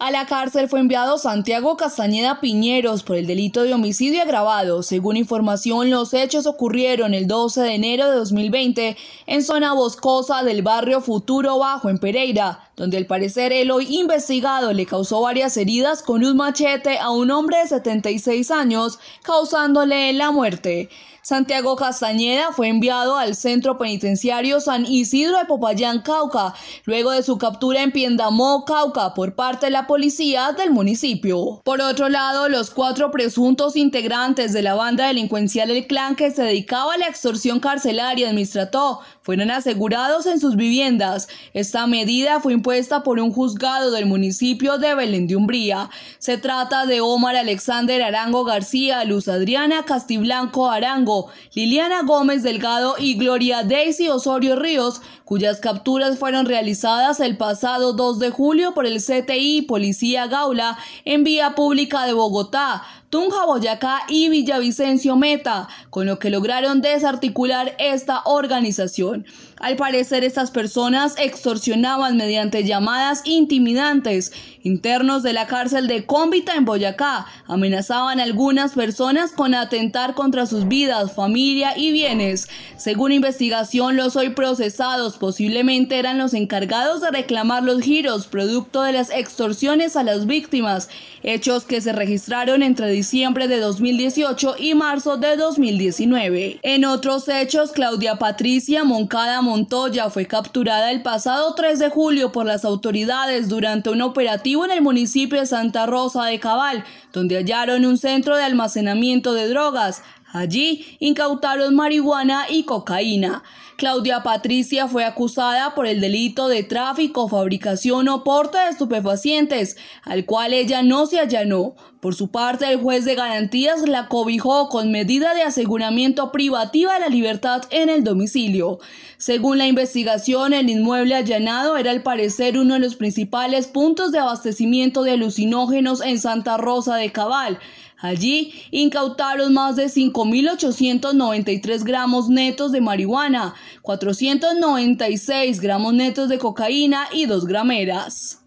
A la cárcel fue enviado Santiago Castañeda Piñeros por el delito de homicidio agravado. Según información, los hechos ocurrieron el 12 de enero de 2020 en zona boscosa del barrio Futuro Bajo en Pereira, donde al parecer el hoy investigado le causó varias heridas con un machete a un hombre de 76 años, causándole la muerte. Santiago Castañeda fue enviado al centro penitenciario San Isidro de Popayán, Cauca, luego de su captura en Piendamó, Cauca, por parte de la policía del municipio. Por otro lado, los cuatro presuntos integrantes de la banda delincuencial El Clan que se dedicaba a la extorsión carcelaria administrató fueron asegurados en sus viviendas. Esta medida fue impuesta por un juzgado del municipio de Belén de Umbría. Se trata de Omar Alexander Arango García, Luz Adriana Castiblanco Arango, Liliana Gómez Delgado y Gloria Daisy Osorio Ríos, cuyas capturas fueron realizadas el pasado 2 de julio por el CTI Policía Policía Gaula en vía pública de Bogotá Tunja, Boyacá y Villavicencio Meta, con lo que lograron desarticular esta organización. Al parecer, estas personas extorsionaban mediante llamadas intimidantes. Internos de la cárcel de Cómbita en Boyacá amenazaban a algunas personas con atentar contra sus vidas, familia y bienes. Según investigación, los hoy procesados posiblemente eran los encargados de reclamar los giros producto de las extorsiones a las víctimas, hechos que se registraron entre diciembre de 2018 y marzo de 2019. En otros hechos, Claudia Patricia Moncada Montoya fue capturada el pasado 3 de julio por las autoridades durante un operativo en el municipio de Santa Rosa de Cabal, donde hallaron un centro de almacenamiento de drogas. Allí incautaron marihuana y cocaína. Claudia Patricia fue acusada por el delito de tráfico, fabricación o porte de estupefacientes, al cual ella no se allanó. Por su parte, el juez de garantías la cobijó con medida de aseguramiento privativa de la libertad en el domicilio. Según la investigación, el inmueble allanado era al parecer uno de los principales puntos de abastecimiento de alucinógenos en Santa Rosa de Cabal, Allí incautaron más de 5.893 gramos netos de marihuana, 496 gramos netos de cocaína y dos grameras.